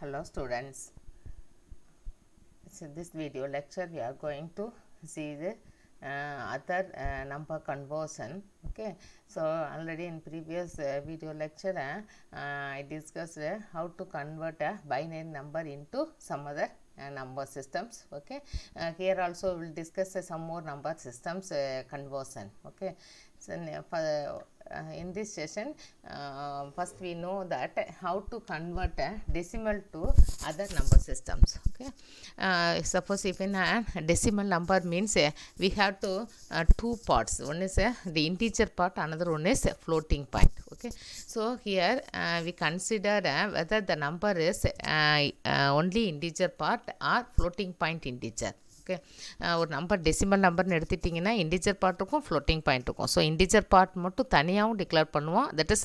hello students so this video lecture we are going to see the uh, other uh, number conversion okay so already in previous uh, video lecture uh, uh, i discussed uh, how to convert a binary number into some other uh, number systems okay uh, here also we will discuss uh, some more number systems conversion okay so, for, uh, in this session uh, first we know that how to convert a decimal to other number systems okay suppose if in a decimal number means we have to two parts one is the integer part another one is floating point okay so here we consider consider uh, whether the number is uh, uh, only integer part or floating point okay uh, ஒரு number decimal நம்பர்னு எடுத்துட்டிங்கன்னா integer பார்ட்டுக்கும் ஃப்ளோட்டிங் பாயிண்ட்டுக்கும் so integer part மட்டும் தனியாகவும் declare பண்ணுவோம் that is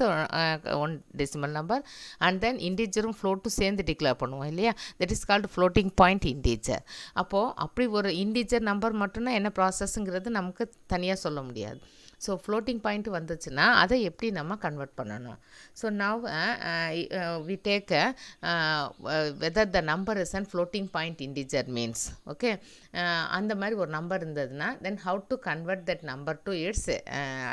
one decimal number and then இண்டிஜரும் ஃப்ளோட்டும் சேர்ந்து டிக்ளேர் பண்ணுவோம் இல்லையா that is called floating point integer அப்போது அப்படி ஒரு இண்டிஜர் நம்பர் மட்டும்னா என்ன ப்ராசஸ்ங்கிறது நமக்கு தனியாக சொல்ல முடியாது ஸோ ஃப்ளோட்டிங் பாயிண்ட் வந்துச்சுன்னா அதை எப்படி நம்ம கன்வெர்ட் பண்ணணும் so now we take whether the number is and floating point integer means okay அந்த மாதிரி ஒரு நம்பர் இருந்ததுன்னா then how to convert that number to its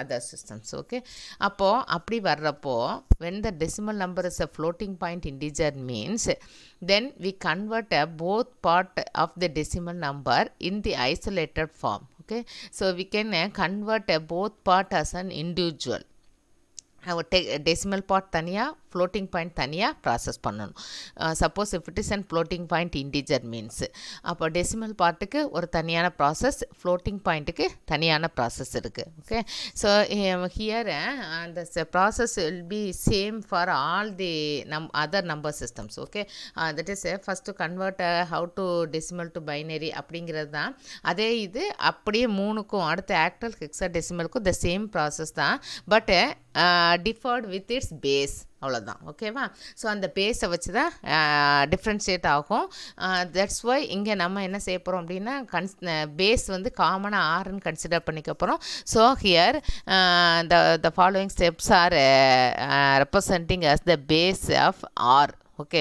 other systems okay அப்போது அப்படி வர்றப்போ when the decimal number is a floating point integer means then we convert a both part of the decimal number in the isolated form okay so we can uh, convert a uh, both part as an individual அவங்க டெ decimal part தனியாக floating point தனியாக process பண்ணணும் suppose if it is and floating point integer means அப்போ decimal பார்ட்டுக்கு ஒரு தனியான process floating பாயிண்ட்டுக்கு தனியான ப்ராசஸ் இருக்குது ஓகே ஸோ ஹியர் அந்த process will be same for all the நம் other number systems okay that is first convert how to decimal to binary அப்படிங்கிறது தான் அதே இது அப்படியே மூணுக்கும் அடுத்த ஆக்டல் ஹெக்ஸா டெசிமலுக்கும் த சேம் ப்ராசஸ் தான் பட்டு டிஃபர்ட் வித் இட்ஸ் பேஸ் அவ்வளோதான் ஓகேவா ஸோ அந்த பேஸை வச்சு தான் டிஃப்ரென்ஷியேட் ஆகும் தட்ஸ் ஒய் இங்கே நம்ம என்ன செய்ய போகிறோம் அப்படின்னா கன்ஸ் பேஸ் வந்து காமனாக ஆர்னு கன்சிடர் பண்ணிக்க போகிறோம் so here the the following steps are representing as the base of R okay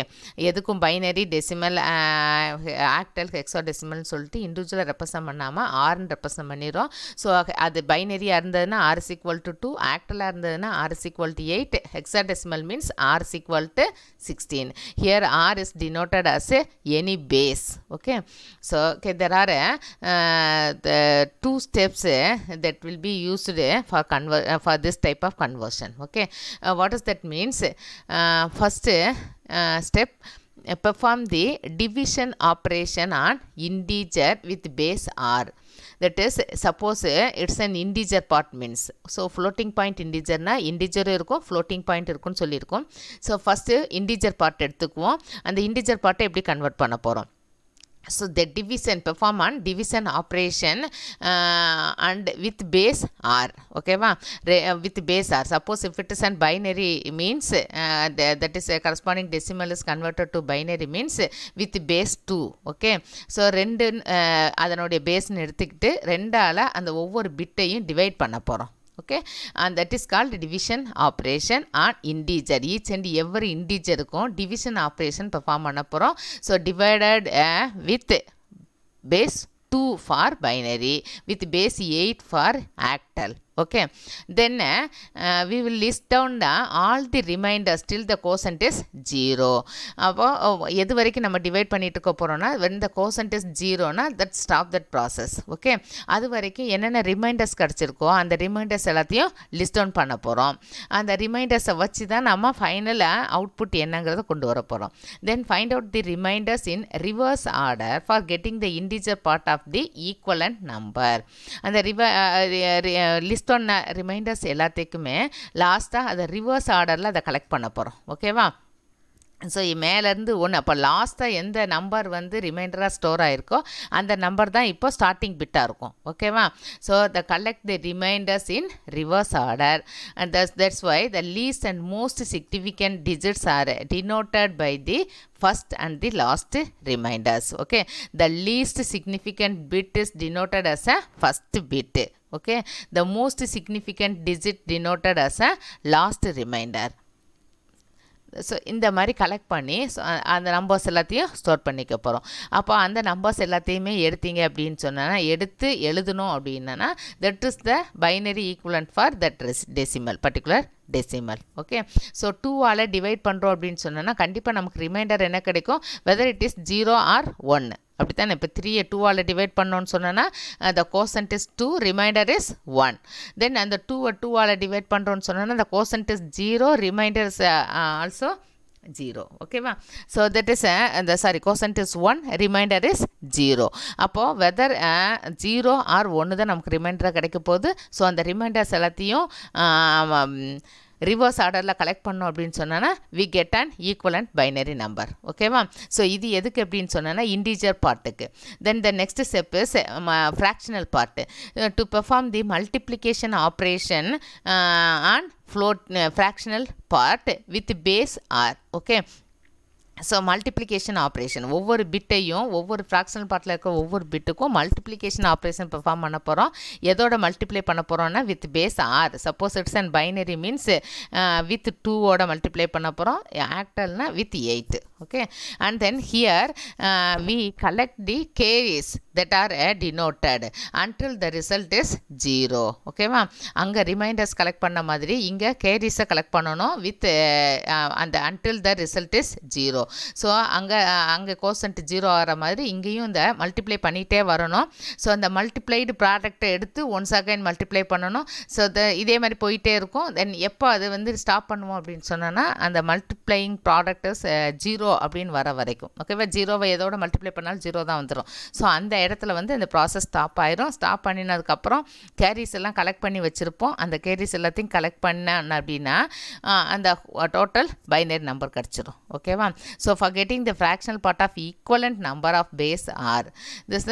எதுக்கும் பைனரி டெசிமல் ஆக்டல் ஹெக்ஸா டெசிமல்னு சொல்லிட்டு இண்டிவிஜுவலாக ரெப்ரசன்ட் பண்ணாமல் ஆர்னு ரெப்ரசன்ட் பண்ணிடுறோம் ஸோ அது பைனரியாக இருந்ததுன்னா ஆர் சீக்வல் டு டூ ஆக்டலாக இருந்ததுன்னா R equal to eight hexadecimal means R equal to sixteen here R is denoted as any base okay so okay there are two steps that will be used for convert for this type of conversion okay what is that means first step perform the division operation on integer with base r. That is, suppose it's an integer part means. So, floating point integer na integer இருக்கும் floating point இருக்கும்னு சொல்லியிருக்கோம். So, first integer part எடுத்துக்குவோம் அந்த integer part எப்படி convert பண்ண போகிறோம் so the division perform on division operation uh, and with base r okay va uh, with base r suppose if it is an binary means uh, the, that is a corresponding decimal is converted to binary means with base 2 okay so rendu ரெண்டு அதனுடைய பேஸ்னு எடுத்துக்கிட்டு ரெண்டால் அந்த ஒவ்வொரு பிட்டையும் divide panna porom okay and that is called division operation on integer each and every integer க்கும் division operation perform பண்ணப்போம் so divided uh, with base 2 for binary with base 8 for octal okay then we will list down down the all the remainders till the quotient is 0 அப்போ எது வரைக்கும் நம்ம divide பண்ணிட்டு இருக்க போகிறோம்னா when the quotient is ஜீரோனா that stop that process okay அது வரைக்கும் என்னென்ன ரிமைண்டர்ஸ் கிடச்சிருக்கோ அந்த ரிமைண்டர்ஸ் எல்லாத்தையும் லிஸ்ட் டவுன் பண்ண போகிறோம் அந்த ரிமைண்டர்ஸை வச்சு தான் நம்ம ஃபைனலாக அவுட்புட் என்னங்கிறத கொண்டு வர போகிறோம் then find out the remainders in reverse order for getting the integer part of the equivalent number அந்த ரிவ லிஸ்ட் uh, uh, சொன்ன ரிமைண்டர்ஸ் எல்லாத்துக்குமே லாஸ்ட்டாக அதை ரிவர்ஸ் ஆர்டரில் அதை கலெக்ட் பண்ண போகிறோம் ஓகேவா ஸோ மேலேருந்து ஒன்று அப்போ லாஸ்ட்டாக எந்த நம்பர் வந்து ரிமைண்டராக ஸ்டோர் ஆகிருக்கோ அந்த நம்பர் தான் இப்போ ஸ்டார்டிங் பிட்டாக இருக்கும் ஓகேவா so the collect the remainders in reverse order and thus that's why the least and most significant digits are denoted by the first and the last remainders okay the least significant bit is denoted as a first bit okay the most significant digit denoted as a last remainder so இந்த மாதிரி collect பண்ணி அந்த numbers எல்லாத்தையும் store பண்ணிக்க போகிறோம் அப்போ அந்த numbers எல்லாத்தையுமே எடுத்தீங்க அப்படின்னு சொன்னால் எடுத்து எழுதணும் அப்படின்னா that is the binary equivalent for that is decimal particular decimal okay so டூவால் டிவைட் பண்ணுறோம் அப்படின்னு சொன்னோன்னா கண்டிப்பாக நமக்கு ரிமைண்டர் என்ன கிடைக்கும் whether it is zero or ஒன்று அப்படி தானே இப்போ த்ரீயை டூவால் டிவைட் பண்ணோன்னு சொன்னால் அந்த quotient is two remainder is one then அந்த டூவை டூவால் டிவைட் பண்ணுறோன்னு சொன்னோன்னா அந்த quotient is zero remainder is also zero ஓகேவா ஸோ தட் இஸ் அந்த sorry quotient is one remainder is zero அப்போது வெதர் ஜீரோ ஆர் ஒன்று தான் நமக்கு ரிமைண்டராக கிடைக்க போகுது ஸோ அந்த ரிமைண்டர்ஸ் எல்லாத்தையும் uh, um, ரிவர்ஸ் ஆர்டரில் கலெக்ட் பண்ணோம் அப்படின்னு சொன்னோன்னா we get and equivalent binary number ஓகேவா ஸோ இது எதுக்கு அப்படின்னு சொன்னால் இன்டீஜர் பார்ட்டுக்கு then the next step fractional part to perform the multiplication operation on float fractional part with base R okay so multiplication operation ஒவ்வொரு பிட்டையும் ஒவ்வொரு ஃப்ராக்ஷனல் பார்ட்டில் இருக்கிற ஒவ்வொரு பிட்டுக்கும் மல்டிப்ளிகேஷன் ஆப்ரேஷன் பெர்ஃபார்ம் பண்ண போகிறோம் எதோட மல்டிப்ளை பண்ண போகிறோம்னா with base R suppose it's and binary means with டூவோட மல்டிப்ளை பண்ண போகிறோம் ஆக்டல்னால் with eight okay and then here we collect the case that are are denoted until the result is zero ஓகேவா அங்கே ரிமைண்டர்ஸ் கலெக்ட் பண்ண மாதிரி இங்கே கேரிஸை கலெக்ட் பண்ணணும் வித் அந்த until the result is zero so அங்கே அங்கே கோசன்ட் ஜீரோ ஆகிற மாதிரி இங்கேயும் இந்த மல்டிப்ளை பண்ணிகிட்டே வரணும் ஸோ அந்த மல்டிப்ளைடு ப்ராடக்ட்டை எடுத்து ஒன்ஸ் அகைன் மல்டிப்ளை பண்ணணும் ஸோ த இதே மாதிரி போயிட்டே இருக்கும் தென் எப்போ அது வந்து ஸ்டாப் பண்ணுவோம் அப்படின்னு சொன்னோன்னா அந்த மல்டிப்ளையிங் ப்ராடக்ட் ஜீரோ ஜீரோ அப்படின்னு வர வரைக்கும் ஓகேவா ஜீரோவை எதோட மல்டிப்ளை பண்ணாலும் ஜீரோ தான் வந்துடும் ஸோ அந்த இடத்துல வந்து இந்த ப்ராசஸ் ஸ்டாப் ஆயிரும் ஸ்டாப் பண்ணினதுக்கப்புறம் கேரிஸ் எல்லாம் கலெக்ட் பண்ணி வச்சுருப்போம் அந்த கேரிஸ் எல்லாத்தையும் கலெக்ட் பண்ணேன் அப்படின்னா அந்த டோட்டல் பைனரி நம்பர் கிடச்சிரும் ஓகேவா so for getting the fractional part of equivalent number of base R this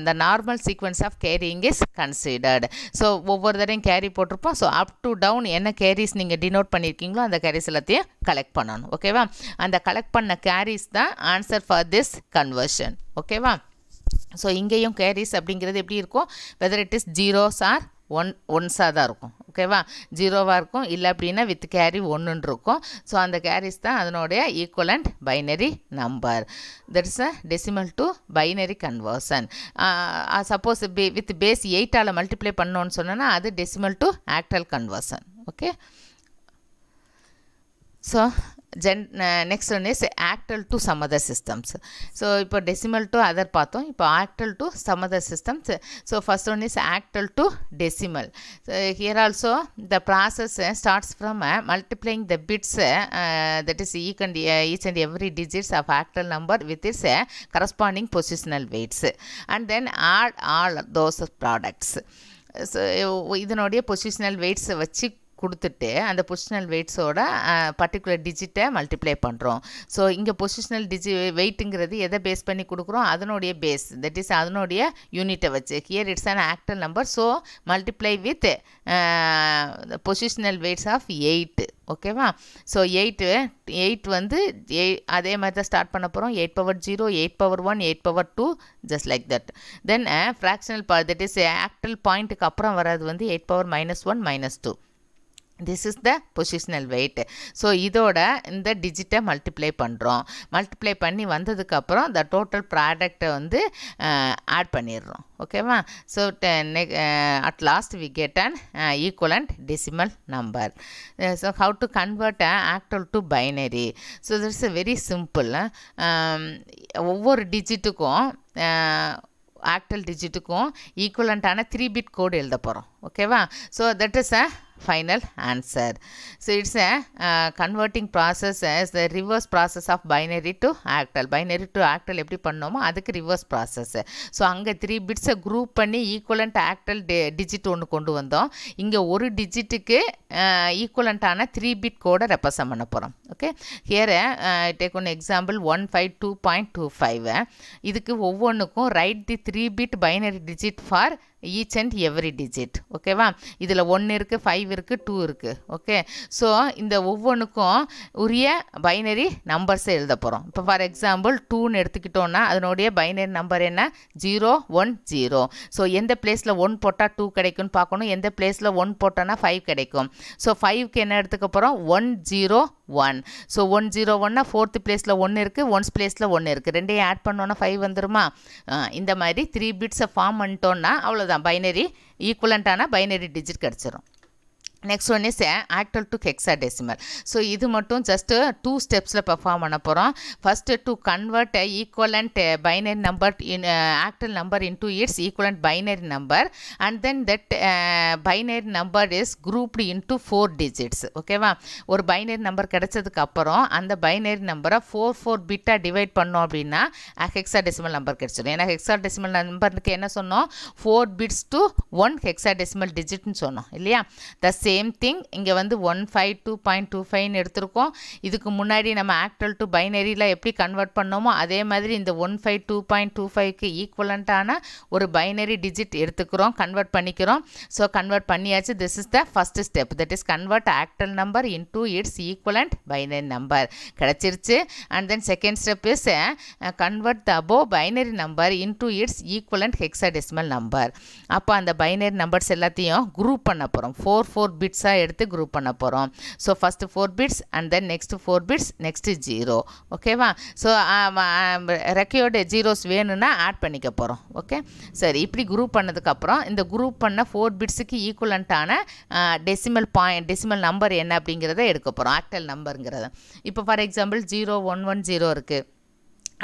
இந்த normal sequence of carrying is considered so ஒவ்வொரு தடையும் கேரி போட்டிருப்போம் ஸோ அப் டு டவுன் என்ன கேரிஸ் நீங்கள் டினோட் பண்ணியிருக்கீங்களோ அந்த கேரிஸ் எல்லாத்தையும் கலெக்ட் பண்ணணும் ஓகேவா அந்த கலெக்ட் பண்ண கேரிஸ் தான் ஆன்சர் ஃபார் திஸ் கன்வர்ஷன் ஓகேவா ஸோ இங்கேயும் கேரிஸ் அப்படிங்கிறது எப்படி இருக்கும் whether it is zeros or one ஒன்ஸாக தான் இருக்கும் ஓகேவா ஜீரோவாக இருக்கும் இல்லை அப்படின்னா வித் கேரி ஒன்றுன்னு இருக்கும் ஸோ அந்த கேரிஸ் தான் அதனுடைய equivalent binary number that is a decimal to binary conversion suppose பே வித் பேஸ் எயிட்டால் மல்டிப்ளை பண்ணோன்னு சொன்னால் அது decimal to octal conversion okay so then next one is octal to some other systems so இப்போ decimal to other பார்த்தோம் இப்போ octal to some other systems so first one is octal to decimal here also the process starts from multiplying the bits that is each and each and every digits of octal number with its corresponding positional weights and then add all those products so இதனுடைய positional வெயிட்ஸை வச்சு கொடுத்துட்டு அந்த positional வெயிட்ஸோட particular டிஜிட்டை multiply பண்ணுறோம் so இங்கே positional டிஜி வெயிட்டுங்கிறது எதை பேஸ் பண்ணி கொடுக்குறோம் அதனுடைய பேஸ் தட் இஸ் அதனுடைய யூனிட்டை வச்சு here it's an octal number so multiply with positional weights of eight ஓகேவா ஸோ எயிட்டு எயிட் வந்து எய் அதே மாதிரி தான் ஸ்டார்ட் பண்ண போகிறோம் eight power zero eight power one eight power two just like that then fractional ப தட் இஸ் ஆக்டல் பாயிண்ட்டுக்கு அப்புறம் வர்றது வந்து eight power minus one minus two this is the positional weight so இதோட இந்த டிஜிட்டை மல்டிப்ளை பண்ணுறோம் மல்டிப்ளை பண்ணி வந்ததுக்கப்புறம் த டோட்டல் ப்ராடக்டை வந்து ஆட் பண்ணிடுறோம் ஓகேவா so at last we get an equivalent decimal number so how to convert a octal to binary so that's very simple ஒவ்வொரு டிஜிட்டுக்கும் ஆக்டல் டிஜிட்டுக்கும் ஈக்குவலண்ட்டான த்ரீ பிட் கோடு எழுத போகிறோம் ஓகேவா so that is a final answer so it's a converting process process as the reverse process of binary to octal. Binary to எப்படி பண்ணோமோ அதுக்கு ரிவர்ஸ் process. ஸோ அங்கே த்ரீ பிட்ஸை குரூப் பண்ணி ஈக்குவலண்ட் ஆக்டல் டிஜிட் ஒன்று கொண்டு வந்தோம் இங்கே ஒரு டிஜிட்டுக்கு ஈக்குவலண்ட்டான த்ரீ பிட் கோடை ரெப்ரசன்ட் பண்ண போகிறோம் okay here take one example one five two point two five இதுக்கு ஒவ்வொன்றுக்கும் write the three bit binary digit for each and every digit ஓகேவா இதில் ஒன்று இருக்குது ஃபைவ் இருக்குது டூ இருக்குது ஓகே ஸோ இந்த ஒவ்வொன்றுக்கும் உரிய பைனரி நம்பர்ஸை எழுத போகிறோம் இப்போ ஃபார் எக்ஸாம்பிள் டூன்னு எடுத்துக்கிட்டோன்னா அதனுடைய பைனரி நம்பர் என்ன ஜீரோ ஒன் ஜீரோ ஸோ எந்த பிளேஸில் ஒன் போட்டால் டூ கிடைக்கும்னு பார்க்கணும் எந்த பிளேஸில் ஒன் போட்டோன்னா ஃபைவ் கிடைக்கும் ஸோ ஃபைவ்க்கு என்ன எடுத்துக்க போகிறோம் one zero one so one zero ஒன்னா ஃபோர்த்து பிளேஸில் ஒன்று இருக்குது ஒன்ஸ் பிளேஸில் ஒன்று இருக்குது ரெண்டையும் ஆட் பண்ணோன்னா ஃபைவ் வந்துருமா இந்த மாதிரி த்ரீ பிட்ஸை ஃபார்ம் பண்ணிட்டோன்னா அவ்வளோதான் பைனரி ஈக்குவலண்ட்டான பைனரி டிஜிட் கிடச்சிரும் next one is octal to hexadecimal so இது மட்டும் ஜஸ்ட்டு டூ ஸ்டெப்ஸில் பெர்ஃபார்ம் பண்ண போகிறோம் first to convert equivalent binary number in octal number into its equivalent binary number and then that binary number is grouped into four digits ஓகேவா ஒரு binary number கிடச்சதுக்கப்புறம் அந்த binary நம்பரை four four பிட்டாக divide பண்ணோம் அப்படின்னா hexa hexadecimal number கிடச்சிடும் ஏன்னா hexa decimal நம்பருக்கு என்ன சொன்னோம் four bits to one hexadecimal டிஜிட்னு சொன்னோம் இல்லையா தஸ் சேம் திங் இங்கே வந்து one five two point two ஃபைவ்னு எடுத்திருக்கோம் இதுக்கு முன்னாடி நம்ம ஆக்டல் டு பைனரியில் எப்படி கன்வெர்ட் பண்ணோமோ அதே மாதிரி இந்த one five two point two ஃபைவ்க்கு ஈக்குவலண்ட்டான ஒரு பைனரி டிஜிட் எடுத்துக்கிறோம் கன்வெர்ட் பண்ணிக்கிறோம் ஸோ கன்வெர்ட் பண்ணியாச்சு this is the first step that is convert octal number into its equivalent binary number கிடச்சிருச்சு and then second step is convert the above binary number into its equivalent decimal number அப்போ அந்த binary numbers எல்லாத்தையும் group பண்ண போகிறோம் four four பிட்ஸாக எடுத்து group பண்ண போகிறோம் so first four bits and then next four bits next zero ஓகேவா so ரெக்கையோட ஜீரோஸ் வேணும்னா ஆட் பண்ணிக்க போகிறோம் ஓகே சரி இப்படி குரூப் பண்ணதுக்கப்புறம் இந்த குரூப் பண்ண ஃபோர் பிட்ஸுக்கு ஈக்குவலண்ட்டான டெசிமல் பாயிண்ட் டெசிமல் நம்பர் என்ன அப்படிங்கிறத எடுக்க போகிறோம் ஆக்டல் நம்பருங்கிறத இப்போ for example zero one one zero இருக்குது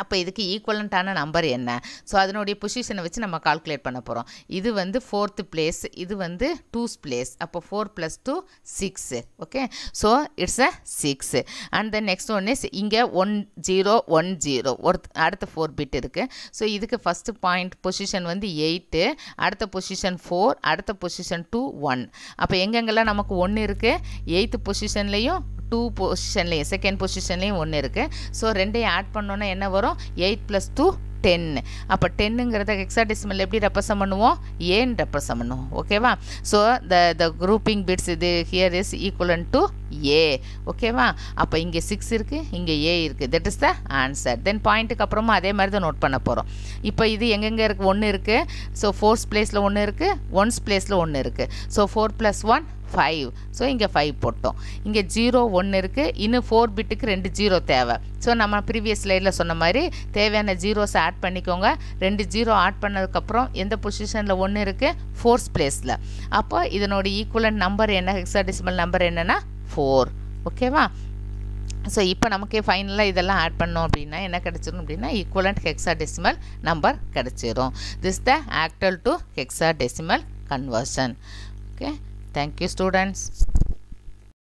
அப்போ இதுக்கு ஈக்குவலண்ட்டான நம்பர் என்ன ஸோ அதனுடைய பொசிஷனை வச்சு நம்ம கால்குலேட் பண்ண போகிறோம் இது வந்து ஃபோர்த்து பிளேஸ் இது வந்து டூஸ் பிளேஸ் அப்போ four plus two six okay so it's a six and then next one is இங்கே ஒன் ஜீரோ ஒன் ஜீரோ ஒரு அடுத்த ஃபோர் பிட் இருக்குது ஸோ இதுக்கு ஃபஸ்ட்டு பாயிண்ட் பொசிஷன் வந்து எயிட்டு அடுத்த பொசிஷன் ஃபோர் அடுத்த பொசிஷன் டூ ஒன் அப்போ எங்கெங்கெல்லாம் நமக்கு ஒன்று இருக்குது எயித்து பொசிஷன்லேயும் டூ பொசிஷன்லேயும் செகண்ட் பொசிஷன்லேயும் ஒன்று இருக்குது ஸோ ரெண்டையும் ஆட் பண்ணோன்னா என்ன வரும் போகிறோம் எயிட் ப்ளஸ் டூ டென்னு அப்போ டென்னுங்கிறத ஹெக்ஸாடெசிமல் எப்படி ரெப்ரசன்ட் பண்ணுவோம் ஏன் ரெப்ரசன்ட் பண்ணுவோம் ஓகேவா so the the grouping bits இது here is equivalent to A ஓகேவா அப்போ இங்கே சிக்ஸ் இருக்குது இங்கே ஏ இருக்குது that is the answer then பாயிண்ட்டுக்கு அப்புறமா அதே மாதிரி தான் நோட் பண்ண போகிறோம் இப்போ இது எங்கெங்கே இருக்குது ஒன்று இருக்குது ஸோ ஃபோர்ஸ் பிளேஸில் ஒன்று இருக்குது ஒன்ஸ் பிளேஸில் ஒன்று இருக்குது so four plus one five so இங்கே ஃபைவ் போட்டோம் இங்கே ஜீரோ ஒன்று இருக்குது இன்னும் ஃபோர் பிட்டுக்கு ரெண்டு ஜீரோ தேவை ஸோ நம்ம ப்ரீவியஸ் ஸ்லைடில் சொன்ன மாதிரி தேவையான ஜீரோஸ் ஆட் ஆட் பண்ணிக்கோங்க ரெண்டு ஜீரோ ஆட் பண்ணதுக்கப்புறம் எந்த பொசிஷனில் ஒன்று இருக்குது ஃபோர்ஸ் பிளேஸில் அப்போ இதனோட ஈக்குவலன் நம்பர் என்ன ஹெக்ஸாடிசிமல் நம்பர் என்னென்னா ஃபோர் ஓகேவா ஸோ இப்போ நமக்கே ஃபைனலாக இதெல்லாம் ஆட் பண்ணோம் அப்படின்னா என்ன கிடச்சிரும் அப்படின்னா ஈக்குவலண்ட் ஹெக்ஸா டெசிமல் நம்பர் கிடச்சிரும் this the octal to hexadecimal conversion okay thank you students